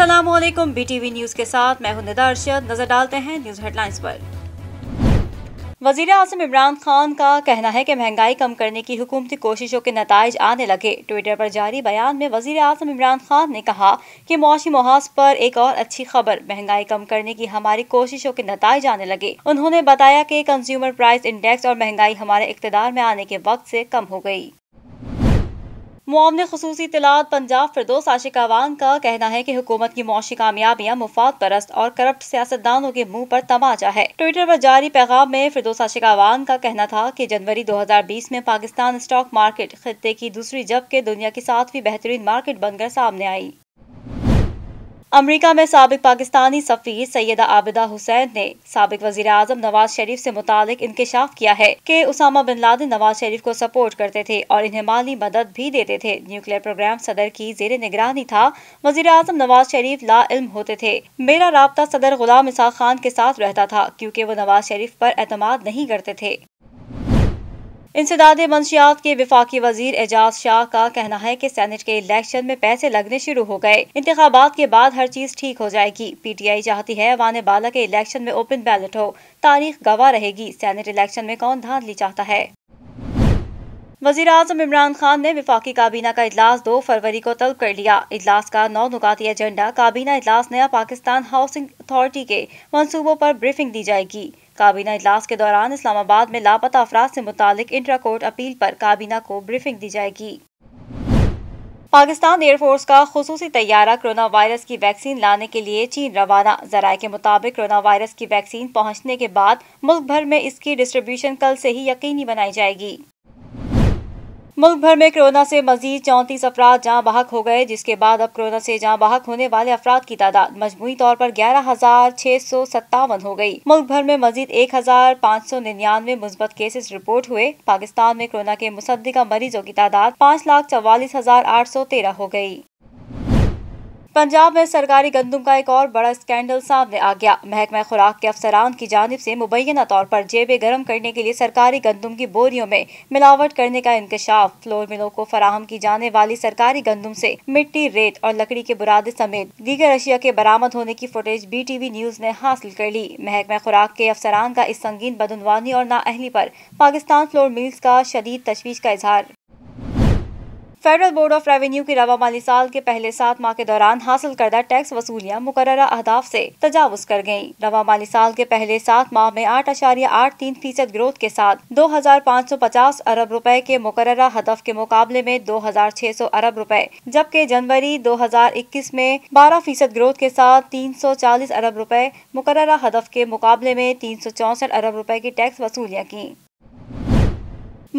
Aslam B T V news के साथ मैं हूं निदा अरशद नजर डालते हैं न्यूज हेडलाइंस पर वजीर अजम इमरान खान का कहना है कि महंगाई कम करने की हुकूमती कोशिशों के नतज आने लगे ट्विटर पर जारी बयान में वजीर अजम इमरान खान ने कहा कि मौसी मुहाज पर एक और अच्छी खबर महंगाई कम करने की हमारी कोशिशों के नतज आने लगे उन्होंने बताया कि कंज्यूमर प्राइस इंडेक्स और महंगाई हमारे इकतदार में आने के वक्त से कम हो गई मुआवन खसूस तलात पंजाब फिरदोस आशिक अवान का कहना है कि हुकूमत की मौसी कामयाबियां मुफाद परस्त और करप्ट सियासतदानों के मुंह पर तमाचा है ट्विटर पर जारी पैगाम में फिरदोस आशिक अवान का कहना था कि जनवरी 2020 में पाकिस्तान स्टॉक मार्केट खत्े की दूसरी जबकि दुनिया की सातवीं बेहतरीन मार्केट बनकर सामने आई अमरीका में सबक पाकिस्तानी सफ़ीर सैदा आबिदा हुसैन ने सबक वजी अजम नवाज शरीफ से मुतल इंकशाफ किया है कि Osama bin Laden Nawaz Sharif को सपोर्ट करते थे और इन्हें माली मदद भी देते थे न्यूक्लियर प्रोग्राम सदर की जेर निगरानी था वजी अजम नवाज शरीफ ला इल्म होते थे मेरा रबता सदर गुलाम इसाक खान के साथ रहता था क्योंकि वो नवाज शरीफ पर अतमाद नहीं करते थे इंसदाद मंशियात के विफाकी वजीर एजाज शाह का कहना है की सैनेट के इलेक्शन में पैसे लगने शुरू हो गए इंतबात के बाद हर चीज ठीक हो जाएगी पी टी आई चाहती है वान बाला के इलेक्शन में ओपन बैलेट हो तारीख गवाह रहेगी सैनेट इलेक्शन में कौन धांधली चाहता है वजीर अजम इमरान खान ने विफाकी काबीना का इजलास दो फरवरी को तलब कर लिया इजलास का नौ नुकाती एजेंडा काबीना इजलास नया पाकिस्तान हाउसिंग अथॉरिटी के मनसूबों पर ब्रीफिंग दी जाएगी काबीना इजलास के दौरान इस्लामाबाद में लापता अफराद से मुतालिक इंट्रा कोर्ट अपील पर काबीना को ब्रीफिंग दी जाएगी पाकिस्तान एयरफोर्स का खसूसी तैयारा कोरोना वायरस की वैक्सीन लाने के लिए चीन रवाना जराये के मुताबिक कोरोना वायरस की वैक्सीन पहुंचने के बाद मुल्क भर में इसकी डिस्ट्रीब्यूशन कल से ही यकीनी बनाई जाएगी मुल्क भर में कोरोना से मजीद चौंतीस अफराद जहाँ बहक हो गए जिसके बाद अब कोरोना से जहाँ बहक होने वाले अफराद की तादाद मजमू तौर पर ग्यारह हजार छह सौ सत्तावन हो गई मुल्क भर में मजीद एक हजार पाँच सौ निन्यानवे मुस्बत केसेस रिपोर्ट हुए पाकिस्तान में कोरोना के मुसदा मरीजों की तादाद पाँच लाख चवालीस हजार आठ सौ तेरह हो गयी पंजाब में सरकारी गंदम का एक और बड़ा स्कैंडल सामने आ गया महकमा खुराक के अफसरान की जानब से मुबैना तौर पर जेबें गर्म करने के लिए सरकारी गंदम की बोरियों में मिलावट करने का इंकशाफ फ्लोर मिलों को फराहम की जाने वाली सरकारी गंदम से मिट्टी रेत और लकड़ी के बुरादे समेत दीगर अशिया के बरामद होने की footage B T V news ने हासिल कर ली महकमा खुराक के अफसरान का इस संगीन बदनवानी और नाअहली पर पाकिस्तान फ्लोर मिल्स का शदीद तशवीश का इजहार फेडरल बोर्ड ऑफ रेवेन्यू की रवा माली साल के पहले सात माह के दौरान हासिल करदा टैक्स वसूलियां मुकर अहदाफ से तजावज कर गयी रवा माली साल के पहले सात माह में आठ अशारिया आठ तीन फीसद ग्रोथ के साथ दो हजार पाँच सौ पचास अरब रुपए के मुकर हदफ के मुकाबले में दो हजार छह सौ अरब रुपए जबकि जनवरी दो हजार इक्कीस में बारह फीसद ग्रोथ के साथ तीन सौ चालीस अरब रुपए मुकर हदफ के मुकाबले में तीन सौ चौसठ अरब रुपए की टैक्स वसूलियाँ की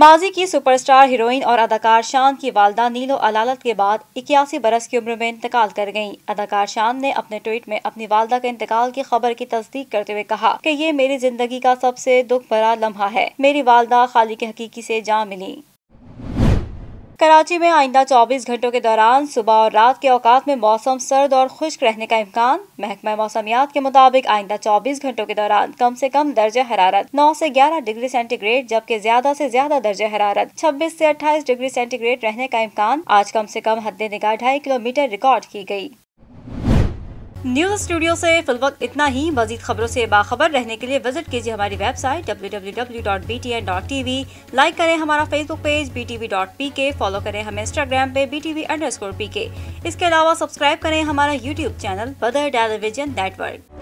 माजी की सुपरस्टार हीरोइन और अदाकार शान की वालदा नीलो अलालत के बाद इक्यासी बरस की उम्र में इंतकाल कर गयी अदाकार शान ने अपने ट्वीट में अपनी वालदा के इंतकाल की खबर की तस्दीक करते हुए कहा कि ये मेरी जिंदगी का सबसे दुख भरा लम्हा है मेरी वालदा खाली के हकीकी से जा मिली कराची में आइंदा 24 घंटों के दौरान सुबह और रात के औकात में मौसम सर्द और खुश्क रहने का इम्कान महकमा मौसमियात के मुताबिक आइंदा 24 घंटों के दौरान कम से कम दर्ज हरारत 9 से 11 डिग्री सेंटीग्रेड जबकि ज्यादा से ज्यादा दर्ज हरारत 26 से 28 डिग्री सेंटीग्रेड रहने का इम्कान आज कम ऐसी कम हद निगाह ढाई किलोमीटर रिकॉर्ड की गयी न्यूज स्टूडियो से फिल वक्त इतना ही मजीद खबरों से बाखबर रहने के लिए विजिट कीजिए हमारी वेबसाइट www.btn.tv लाइक करें हमारा फेसबुक पेज btv.pk फॉलो करें हमें इंस्टाग्राम पे btv_pk इसके अलावा सब्सक्राइब करें हमारा YouTube channel Badar television network